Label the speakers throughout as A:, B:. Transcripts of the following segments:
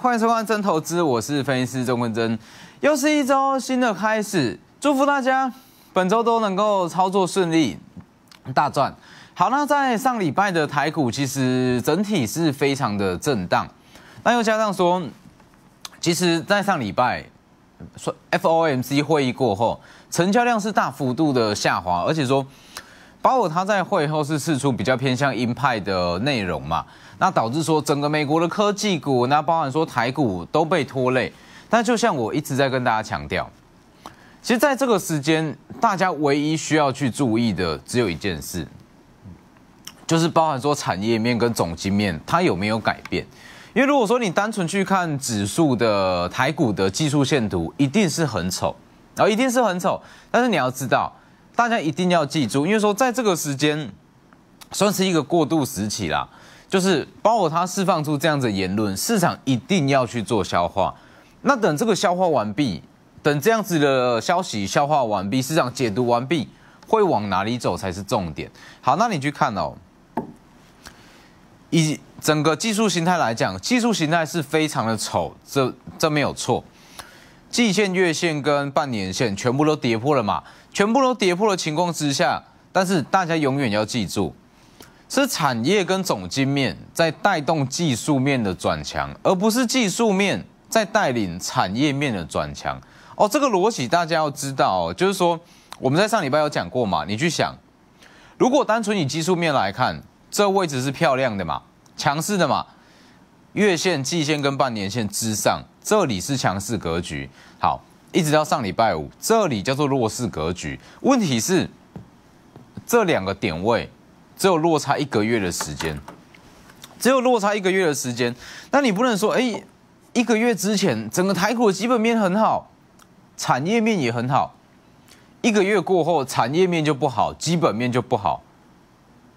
A: 欢迎收看《真投资》，我是分析师钟坤真，又是一周新的开始，祝福大家本周都能够操作顺利，大赚。好，那在上礼拜的台股其实整体是非常的震荡，那又加上说，其实在上礼拜说 FOMC 会议过后，成交量是大幅度的下滑，而且说，包括他在会后是试出比较偏向鹰派的内容嘛。那导致说整个美国的科技股，那包含说台股都被拖累。但就像我一直在跟大家强调，其实在这个时间，大家唯一需要去注意的只有一件事，就是包含说产业面跟总经面它有没有改变。因为如果说你单纯去看指数的台股的技术线图，一定是很丑，然后一定是很丑。但是你要知道，大家一定要记住，因为说在这个时间算是一个过渡时期啦。就是包括他释放出这样子言论，市场一定要去做消化。那等这个消化完毕，等这样子的消息消化完毕，市场解读完毕，会往哪里走才是重点。好，那你去看哦。以整个技术形态来讲，技术形态是非常的丑，这这没有错。季线、月线跟半年线全部都跌破了嘛？全部都跌破的情况之下，但是大家永远要记住。是产业跟总经面在带动技术面的转强，而不是技术面在带领产业面的转强。哦，这个逻辑大家要知道。哦，就是说，我们在上礼拜有讲过嘛，你去想，如果单纯以技术面来看，这位置是漂亮的嘛，强势的嘛，月线、季线跟半年线之上，这里是强势格局。好，一直到上礼拜五，这里叫做弱势格局。问题是，这两个点位。只有落差一个月的时间，只有落差一个月的时间，那你不能说哎，一个月之前整个台股基本面很好，产业面也很好，一个月过后产业面就不好，基本面就不好，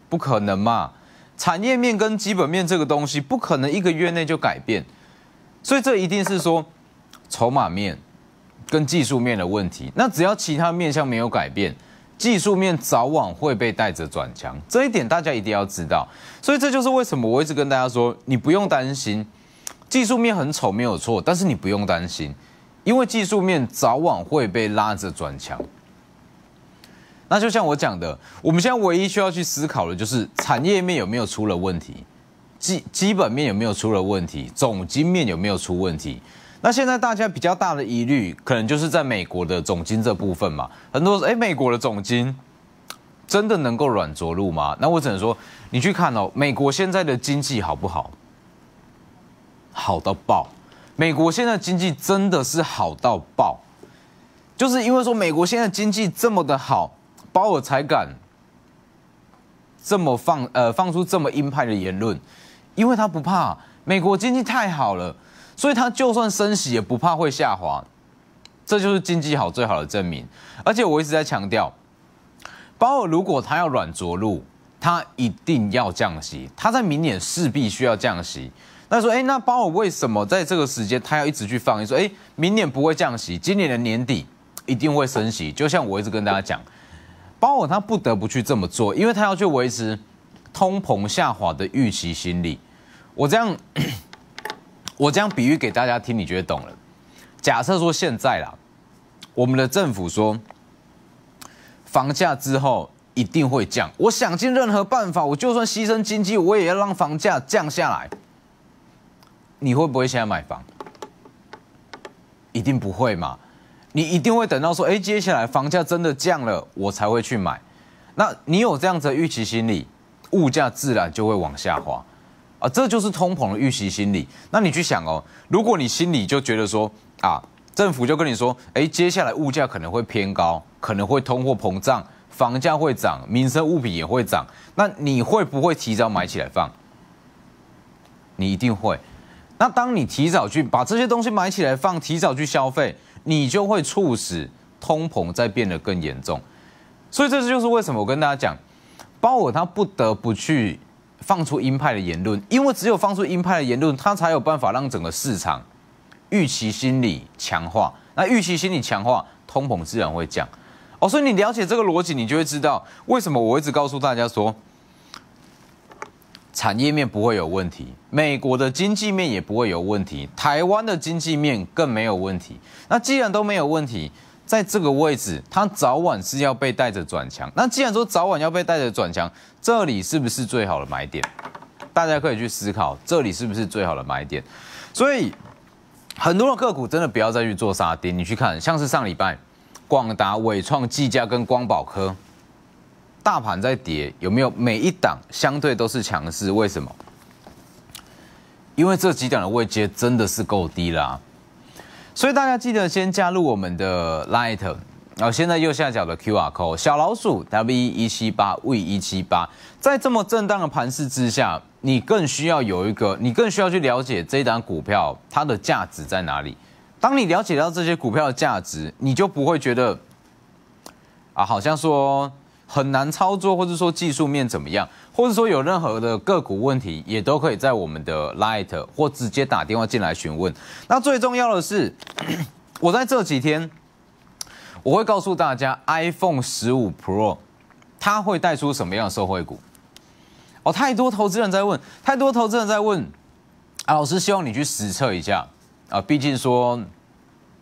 A: 不可能嘛？产业面跟基本面这个东西不可能一个月内就改变，所以这一定是说筹码面跟技术面的问题。那只要其他面向没有改变。技术面早晚会被带着转强，这一点大家一定要知道。所以这就是为什么我一直跟大家说，你不用担心技术面很丑没有错，但是你不用担心，因为技术面早晚会被拉着转强。那就像我讲的，我们现在唯一需要去思考的就是产业面有没有出了问题，基基本面有没有出了问题，总金面有没有出问题。那现在大家比较大的疑虑，可能就是在美国的总金这部分嘛。很多说，哎，美国的总金真的能够软着陆吗？那我只能说，你去看哦，美国现在的经济好不好？好到爆！美国现在经济真的是好到爆，就是因为说美国现在经济这么的好，鲍尔才敢这么放呃放出这么鹰派的言论，因为他不怕美国经济太好了。所以他就算升息也不怕会下滑，这就是经济好最好的证明。而且我一直在强调，包尔如果他要软着陆，他一定要降息，他在明年势必需要降息。那说，哎，那包尔为什么在这个时间他要一直去放你说，哎，明年不会降息，今年的年底一定会升息？就像我一直跟大家讲，包尔他不得不去这么做，因为他要去维持通膨下滑的预期心理。我这样。我这样比喻给大家听，你觉得懂了？假设说现在啦，我们的政府说房价之后一定会降，我想尽任何办法，我就算牺牲经济，我也要让房价降下来。你会不会现在买房？一定不会嘛？你一定会等到说，哎，接下来房价真的降了，我才会去买。那你有这样子的预期心理，物价自然就会往下滑。啊，这就是通膨的预期心理。那你去想哦，如果你心里就觉得说，啊，政府就跟你说，哎，接下来物价可能会偏高，可能会通货膨胀，房价会涨，民生物品也会涨，那你会不会提早买起来放？你一定会。那当你提早去把这些东西买起来放，提早去消费，你就会促使通膨再变得更严重。所以这就是为什么我跟大家讲，鲍尔他不得不去。放出鹰派的言论，因为只有放出鹰派的言论，他才有办法让整个市场预期心理强化。那预期心理强化，通膨自然会降。哦，所以你了解这个逻辑，你就会知道为什么我一直告诉大家说，产业面不会有问题，美国的经济面也不会有问题，台湾的经济面更没有问题。那既然都没有问题，在这个位置，它早晚是要被带着转强。那既然说早晚要被带着转强，这里是不是最好的买点？大家可以去思考，这里是不是最好的买点？所以很多的个股真的不要再去做杀跌。你去看，像是上礼拜广达、伟创、技嘉跟光宝科，大盘在跌，有没有每一档相对都是强势？为什么？因为这几档的位阶真的是够低啦。所以大家记得先加入我们的 Light，然后先在右下角的 Q R Code，小老鼠 W 一七八 V 一七八。在这么震荡的盘势之下，你更需要有一个，你更需要去了解这单股票它的价值在哪里。当你了解到这些股票的价值，你就不会觉得啊，好像说。很难操作，或者说技术面怎么样，或者说有任何的个股问题，也都可以在我们的 Light 或直接打电话进来询问。那最重要的是，我在这几天，我会告诉大家 iPhone 十五 Pro 它会带出什么样的社会股。哦，太多投资人在问，太多投资人在问，啊，老师希望你去实测一下啊，毕竟说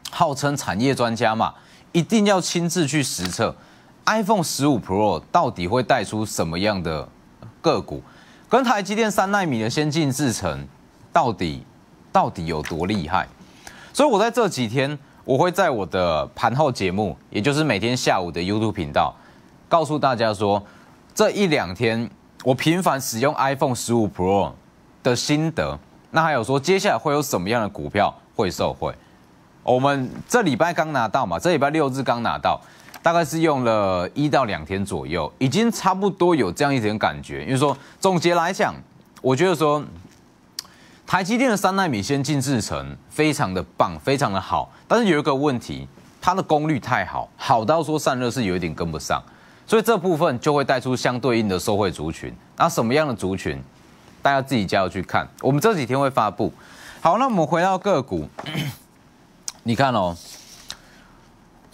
A: 号称产业专家嘛，一定要亲自去实测。iPhone 十五 Pro 到底会带出什么样的个股？跟台积电三纳米的先进制程到底到底有多厉害？所以我在这几天，我会在我的盘后节目，也就是每天下午的 YouTube 频道，告诉大家说，这一两天我频繁使用 iPhone 十五 Pro 的心得。那还有说，接下来会有什么样的股票会受惠？我们这礼拜刚拿到嘛，这礼拜六日刚拿到。大概是用了一到两天左右，已经差不多有这样一点感觉。因为说总结来讲，我觉得说台积电的三纳米先进制程非常的棒，非常的好。但是有一个问题，它的功率太好，好到说散热是有一点跟不上，所以这部分就会带出相对应的受惠族群。那什么样的族群，大家自己加油去看。我们这几天会发布。好，那我们回到个股，你看哦。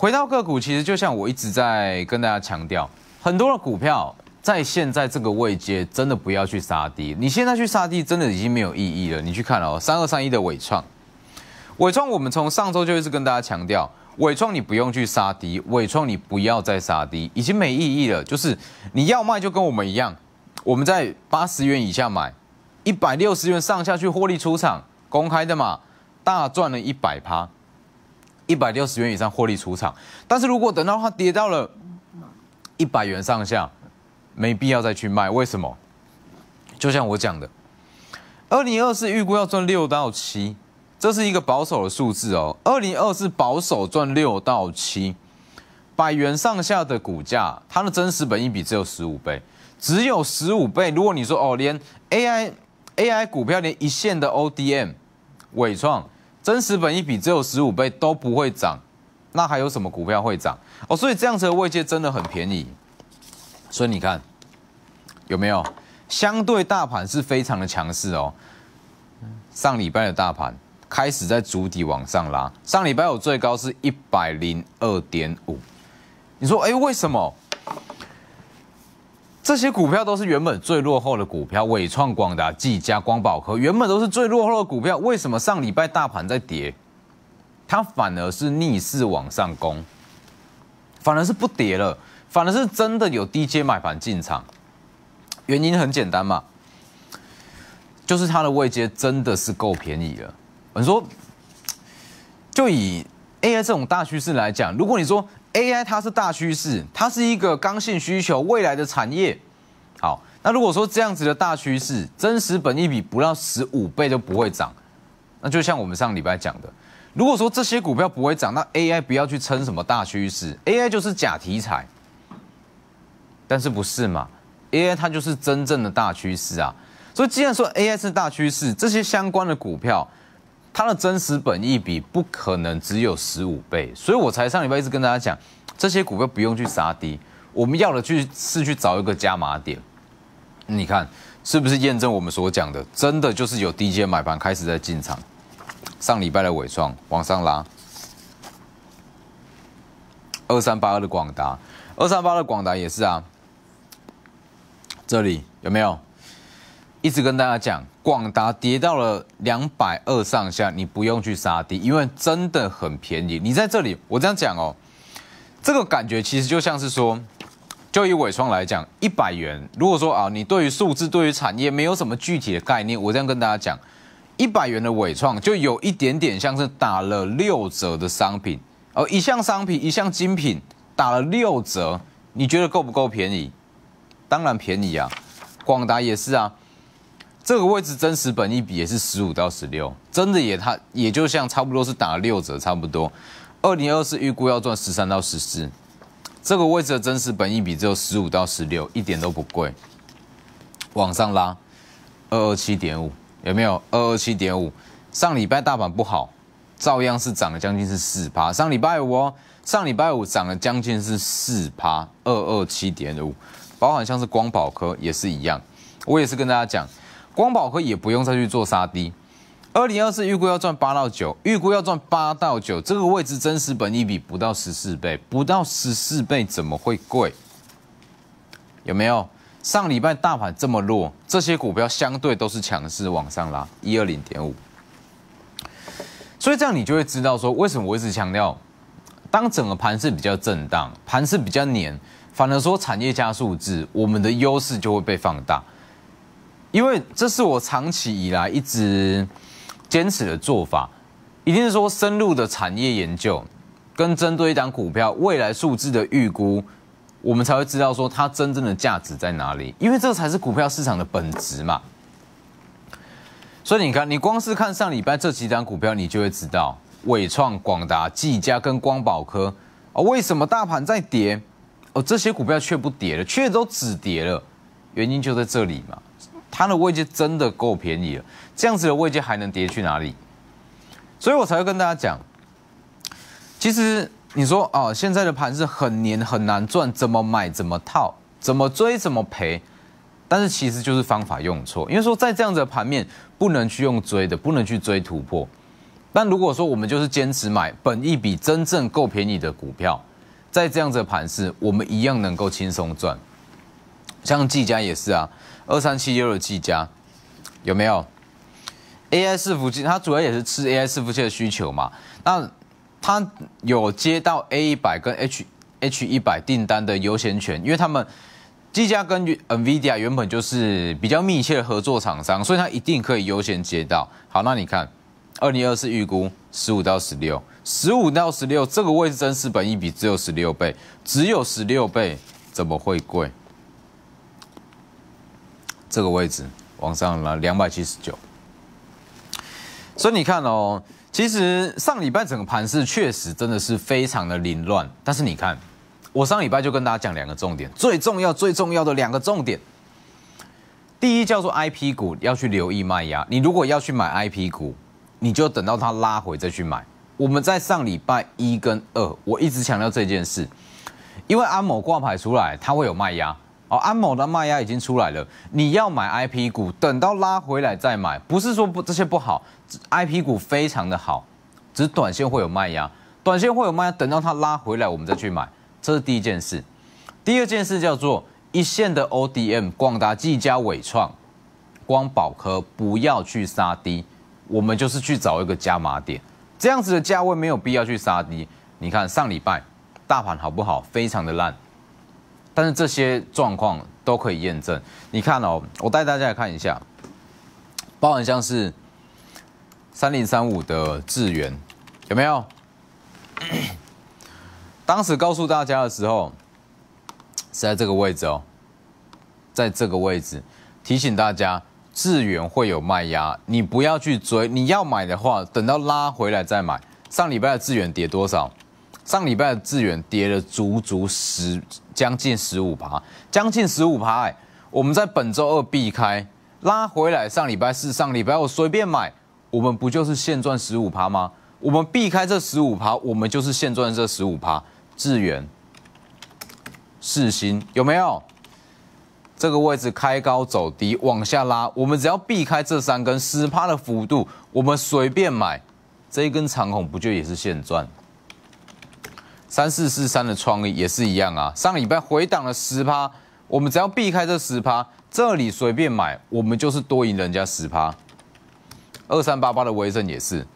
A: 回到个股，其实就像我一直在跟大家强调，很多的股票在现在这个位阶，真的不要去杀低。你现在去杀低，真的已经没有意义了。你去看哦，三二三一的伟创，伟创我们从上周就一直跟大家强调，伟创你不用去杀低，伟创你不要再杀低，已经没意义了。就是你要卖，就跟我们一样，我们在八十元以下买，一百六十元上下去获利出场，公开的嘛，大赚了一百趴。一百六十元以上获利出场，但是如果等到它跌到了一百元上下，没必要再去卖。为什么？就像我讲的，二零二四预估要赚六到七，这是一个保守的数字哦。二零二四保守赚六到七，百元上下的股价，它的真实本益比只有十五倍，只有十五倍。如果你说哦，连 AI AI 股票连一线的 ODM 伟创。真实本一比只有十五倍都不会涨，那还有什么股票会涨哦？所以这样子的位阶真的很便宜，所以你看有没有相对大盘是非常的强势哦。上礼拜的大盘开始在主底往上拉，上礼拜我最高是一百零二点五，你说哎为什么？这些股票都是原本最落后的股票，伟创、广达、技嘉、光宝科，原本都是最落后的股票，为什么上礼拜大盘在跌，它反而是逆势往上攻，反而是不跌了，反而是真的有低阶买盘进场？原因很简单嘛，就是它的位阶真的是够便宜了。我说，就以 AI 这种大趋势来讲，如果你说。AI 它是大趋势，它是一个刚性需求，未来的产业。好，那如果说这样子的大趋势，真实本益比不到十五倍就不会涨。那就像我们上礼拜讲的，如果说这些股票不会涨，那 AI 不要去撑什么大趋势，AI 就是假题材。但是不是嘛？AI 它就是真正的大趋势啊。所以既然说 AI 是大趋势，这些相关的股票。它的真实本意比不可能只有十五倍，所以我才上礼拜一直跟大家讲，这些股票不用去杀低，我们要的去是去找一个加码点。你看是不是验证我们所讲的，真的就是有低阶买盘开始在进场，上礼拜的尾创往上拉，二三八二的广达，二三八二的广达也是啊，这里有没有？一直跟大家讲，广达跌到了两百二上下，你不用去杀低，因为真的很便宜。你在这里，我这样讲哦，这个感觉其实就像是说，就以伟创来讲，一百元。如果说啊，你对于数字对于产业没有什么具体的概念，我这样跟大家讲，一百元的尾创就有一点点像是打了六折的商品哦，一项商品一项精品打了六折，你觉得够不够便宜？当然便宜啊，广达也是啊。这个位置真实本一比也是十五到十六，真的也它也就像差不多是打了六折差不多。二零二四预估要赚十三到十四，这个位置的真实本一比只有十五到十六，一点都不贵。往上拉，二二七点五有没有？二二七点五，上礼拜大盘不好，照样是涨了将近是四趴。上礼拜五，哦，上礼拜五涨了将近是四趴，二二七点五，包含像是光宝科也是一样，我也是跟大家讲。光宝科也不用再去做杀低。二零二四预估要赚八到九，预估要赚八到九，这个位置真实本一比不到十四倍，不到十四倍怎么会贵？有没有？上礼拜大盘这么弱，这些股票相对都是强势往上拉，一二零点五。所以这样你就会知道说，为什么我一直强调，当整个盘是比较震荡，盘是比较黏，反而说产业加速字，我们的优势就会被放大。因为这是我长期以来一直坚持的做法，一定是说深入的产业研究，跟针对一档股票未来数字的预估，我们才会知道说它真正的价值在哪里，因为这才是股票市场的本质嘛。所以你看，你光是看上礼拜这几档股票，你就会知道伟创、广达、技嘉跟光宝科啊，为什么大盘在跌，哦，这些股票却不跌了，却都止跌了，原因就在这里嘛。它的位置真的够便宜了，这样子的位置还能跌去哪里？所以，我才会跟大家讲，其实你说啊，现在的盘是很黏，很难赚，怎么买怎么套，怎么追怎么赔，但是其实就是方法用错，因为说在这样子的盘面，不能去用追的，不能去追突破。但如果说我们就是坚持买本一笔真正够便宜的股票，在这样子的盘势，我们一样能够轻松赚。像技嘉也是啊。二三七幺六技嘉有没有 A I 伺服器？它主要也是吃 A I 伺服器的需求嘛？那它有接到 A 一百跟 H H 一百订单的优先权，因为他们技嘉跟 Nvidia 原本就是比较密切的合作厂商，所以它一定可以优先接到。好，那你看，二零二四预估十五到十六，十五到十六这个位置，真是本一比只有十六倍，只有十六倍怎么会贵？这个位置往上拉两百七十九，所以你看哦，其实上礼拜整个盘势确实真的是非常的凌乱。但是你看，我上礼拜就跟大家讲两个重点，最重要最重要的两个重点，第一叫做 I P 股要去留意卖压。你如果要去买 I P 股，你就等到它拉回再去买。我们在上礼拜一跟二，我一直强调这件事，因为安某挂牌出来，它会有卖压。哦，安某的卖压已经出来了。你要买 IP 股，等到拉回来再买，不是说不这些不好，IP 股非常的好，只是短线会有卖压，短线会有卖压，等到它拉回来我们再去买，这是第一件事。第二件事叫做一线的 ODM，广达、技嘉、伟创、光宝科，不要去杀低，我们就是去找一个加码点，这样子的价位没有必要去杀低。你看上礼拜大盘好不好？非常的烂。但是这些状况都可以验证。你看哦，我带大家来看一下，包含像是三零三五的智远，有没有？当时告诉大家的时候是在这个位置哦，在这个位置提醒大家，智远会有卖压，你不要去追，你要买的话等到拉回来再买。上礼拜的智远跌多少？上礼拜的智远跌了足足十将近十五趴，将近十五趴。哎，我们在本周二避开拉回来，上礼拜四、上礼拜五随便买，我们不就是现赚十五趴吗？我们避开这十五趴，我们就是现赚这十五趴。智远、四星有没有？这个位置开高走低往下拉，我们只要避开这三根十趴的幅度，我们随便买这一根长孔，不就也是现赚？三四四三的创意也是一样啊，上礼拜回档了十趴，我们只要避开这十趴，这里随便买，我们就是多赢人家十趴。二三八八的威盛也是，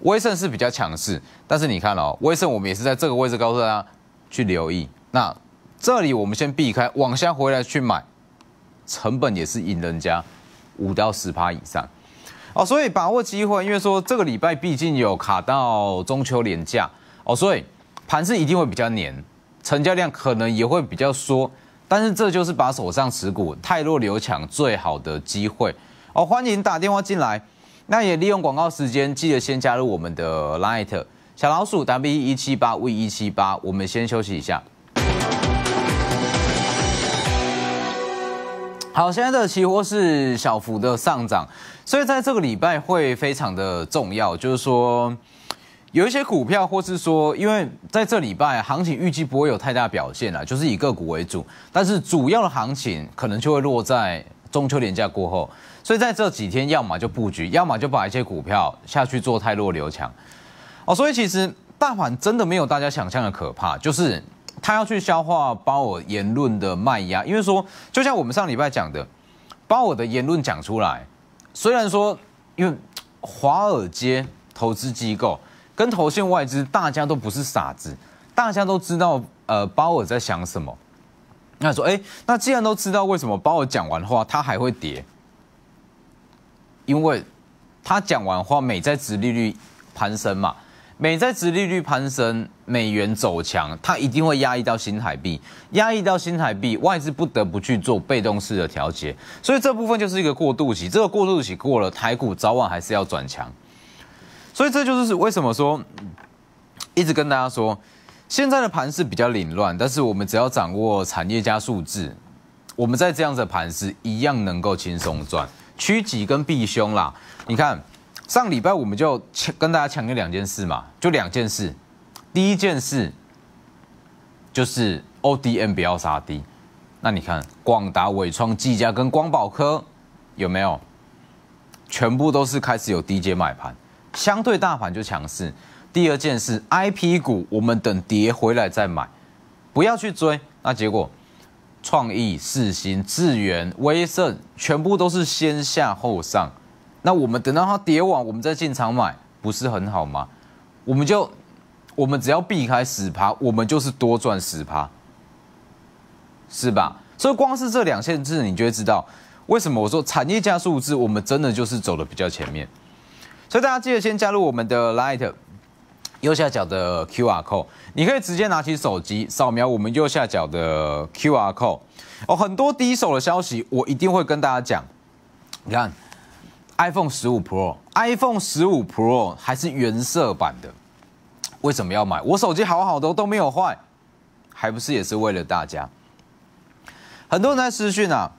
A: 威盛是比较强势，但是你看哦，威盛我们也是在这个位置告诉大家去留意，那这里我们先避开，往下回来去买，成本也是赢人家五到十趴以上。哦，所以把握机会，因为说这个礼拜毕竟有卡到中秋连假，哦，所以。盘是一定会比较黏，成交量可能也会比较缩，但是这就是把手上持股泰若留抢最好的机会哦。欢迎打电话进来，那也利用广告时间，记得先加入我们的 l i g h t 小老鼠 W 一七八 V 一七八。我们先休息一下。好，现在的期货是小幅的上涨，所以在这个礼拜会非常的重要，就是说。有一些股票，或是说，因为在这礼拜行情预计不会有太大表现了，就是以个股为主。但是主要的行情可能就会落在中秋连假过后，所以在这几天，要么就布局，要么就把一些股票下去做太弱留强。哦，所以其实大盘真的没有大家想象的可怕，就是他要去消化把尔言论的卖压，因为说，就像我们上礼拜讲的，把尔的言论讲出来，虽然说，因为华尔街投资机构。跟投县外资，大家都不是傻子，大家都知道，呃，鲍尔在想什么。那说，哎，那既然都知道，为什么鲍尔讲完话，他还会跌？因为他讲完话，美债殖利率攀升嘛，美债殖利率攀升，美元走强，它一定会压抑到新台币，压抑到新台币，外资不得不去做被动式的调节，所以这部分就是一个过渡期，这个过渡期过了，台股早晚还是要转强。所以这就是为什么说，一直跟大家说，现在的盘是比较凌乱，但是我们只要掌握产业加数字，我们在这样的盘是一样能够轻松赚，趋吉跟避凶啦。你看上礼拜我们就跟大家强调两件事嘛，就两件事，第一件事就是 ODM 不要杀低，那你看广达、伟创、技嘉跟光宝科有没有，全部都是开始有低阶买盘。相对大盘就强势。第二件事，I P 股我们等跌回来再买，不要去追。那结果，创意、四新、智源、威盛全部都是先下后上。那我们等到它跌完，我们再进场买，不是很好吗？我们就，我们只要避开死盘，我们就是多赚死盘，是吧？所以光是这两件事，你就会知道为什么我说产业加数字，我们真的就是走的比较前面。所以大家记得先加入我们的 Light 右下角的 QR code，你可以直接拿起手机扫描我们右下角的 QR code 哦。很多第一手的消息我一定会跟大家讲。你看 iPhone 十五 Pro，iPhone 十五 Pro 还是原色版的，为什么要买？我手机好好的都没有坏，还不是也是为了大家。很多人在私讯啊。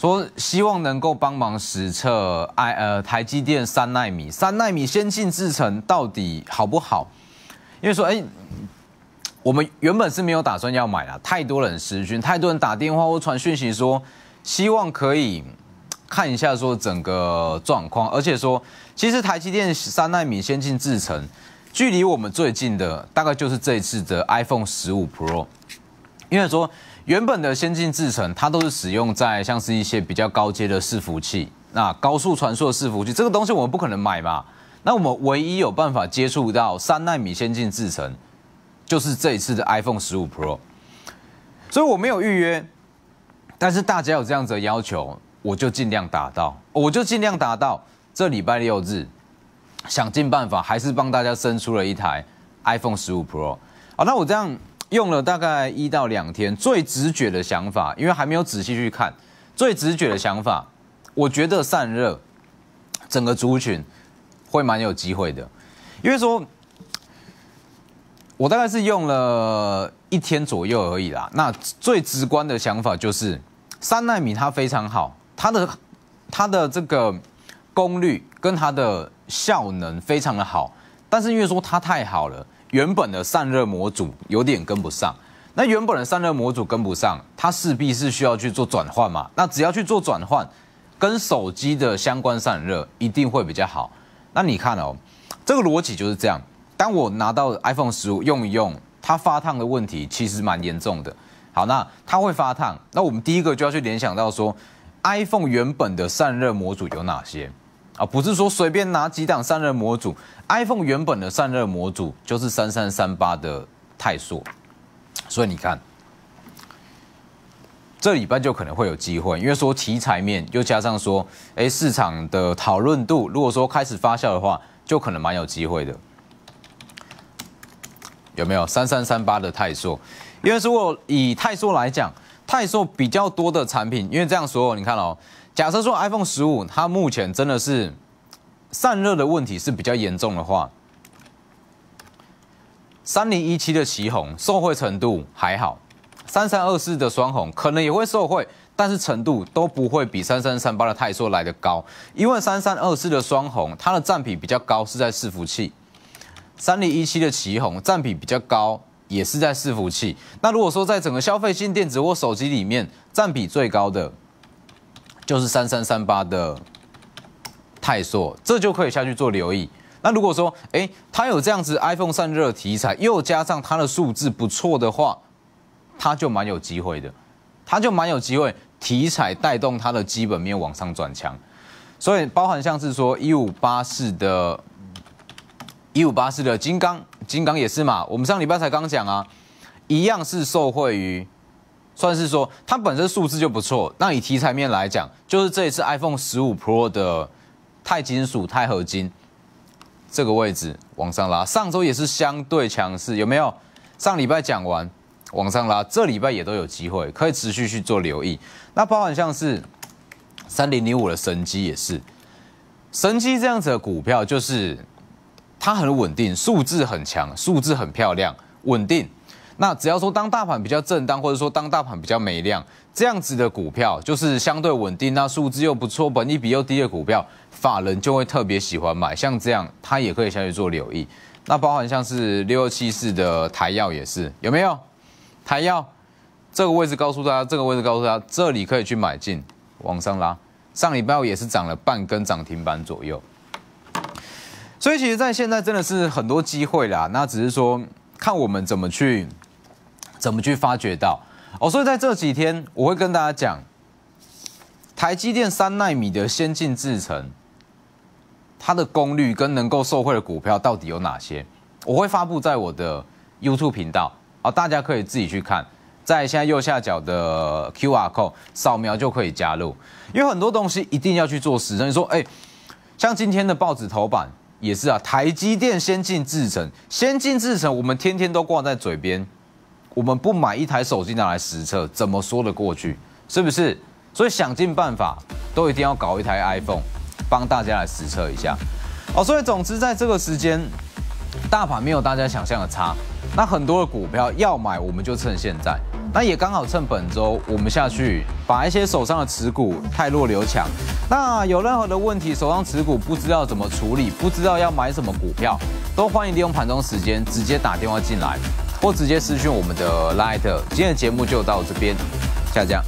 A: 说希望能够帮忙实测，I 呃，台积电三纳米、三纳米先进制程到底好不好？因为说，哎，我们原本是没有打算要买的，太多人咨询，太多人打电话或传讯息说，希望可以看一下说整个状况，而且说，其实台积电三纳米先进制程，距离我们最近的大概就是这一次的 iPhone 十五 Pro，因为说。原本的先进制程，它都是使用在像是一些比较高阶的伺服器，那高速传输的伺服器，这个东西我们不可能买嘛。那我们唯一有办法接触到三纳米先进制程，就是这一次的 iPhone 十五 Pro。所以我没有预约，但是大家有这样子的要求，我就尽量达到，我就尽量达到这礼拜六日，想尽办法还是帮大家生出了一台 iPhone 十五 Pro。啊，那我这样。用了大概一到两天，最直觉的想法，因为还没有仔细去看，最直觉的想法，我觉得散热整个族群会蛮有机会的，因为说我大概是用了一天左右而已啦。那最直观的想法就是三纳米它非常好，它的它的这个功率跟它的效能非常的好，但是因为说它太好了。原本的散热模组有点跟不上，那原本的散热模组跟不上，它势必是需要去做转换嘛？那只要去做转换，跟手机的相关散热一定会比较好。那你看哦，这个逻辑就是这样。当我拿到 iPhone 十五用一用，它发烫的问题其实蛮严重的。好，那它会发烫，那我们第一个就要去联想到说，iPhone 原本的散热模组有哪些？啊，不是说随便拿几档散热模组，iPhone 原本的散热模组就是三三三八的泰硕，所以你看，这礼拜就可能会有机会，因为说题材面又加上说，哎，市场的讨论度，如果说开始发酵的话，就可能蛮有机会的。有没有三三三八的泰硕？因为如果以泰硕来讲，泰硕比较多的产品，因为这样说，你看哦。假设说 iPhone 十五它目前真的是散热的问题是比较严重的话，三零一七的旗红受惠程度还好，三三二四的双红可能也会受惠，但是程度都不会比三三三八的泰硕来的高，因为三三二四的双红它的占比比较高是在伺服器，三零一七的旗红占比比较高也是在伺服器，那如果说在整个消费性电子或手机里面占比最高的。就是三三三八的泰硕，这就可以下去做留意。那如果说，哎，它有这样子 iPhone 散热题材，又加上它的数字不错的话，它就蛮有机会的。它就蛮有机会，题材带动它的基本面往上转强。所以，包含像是说一五八四的，一五八四的金刚，金刚也是嘛。我们上礼拜才刚讲啊，一样是受惠于。算是说它本身数字就不错。那以题材面来讲，就是这一次 iPhone 十五 Pro 的钛金属钛合金这个位置往上拉，上周也是相对强势，有没有？上礼拜讲完往上拉，这礼拜也都有机会可以持续去做留意。那包含像是三零零五的神机也是，神机这样子的股票就是它很稳定，数字很强，数字很漂亮，稳定。那只要说当大盘比较震荡，或者说当大盘比较没量这样子的股票，就是相对稳定，那数字又不错，本益比又低的股票，法人就会特别喜欢买。像这样，他也可以下去做留意。那包含像是六二七四的台药也是有没有？台药这个位置告诉大家，这个位置告诉大家，这里可以去买进，往上拉。上礼拜也是涨了半根涨停板左右。所以其实，在现在真的是很多机会啦。那只是说看我们怎么去。怎么去发掘到哦？所以在这几天，我会跟大家讲，台积电三纳米的先进制程，它的功率跟能够受惠的股票到底有哪些？我会发布在我的 YouTube 频道啊，大家可以自己去看，在现在右下角的 QR code 扫描就可以加入。因为很多东西一定要去做实证，你说，哎，像今天的报纸头版也是啊，台积电先进制程，先进制程，我们天天都挂在嘴边。我们不买一台手机拿来实测，怎么说得过去？是不是？所以想尽办法都一定要搞一台 iPhone，帮大家来实测一下。哦，所以总之在这个时间，大盘没有大家想象的差。那很多的股票要买，我们就趁现在。那也刚好趁本周我们下去，把一些手上的持股太弱留强。那有任何的问题，手上持股不知道怎么处理，不知道要买什么股票，都欢迎利用盘中时间直接打电话进来。或直接私讯我们的 Light。今天的节目就到这边，下降。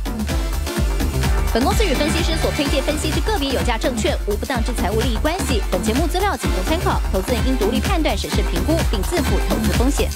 A: 本公司与分析师所推荐分析之个别有价证券无不当之财务利益关系。本节目资料仅供参考，投资人应独立判断、审视、评估，并自负投资风险。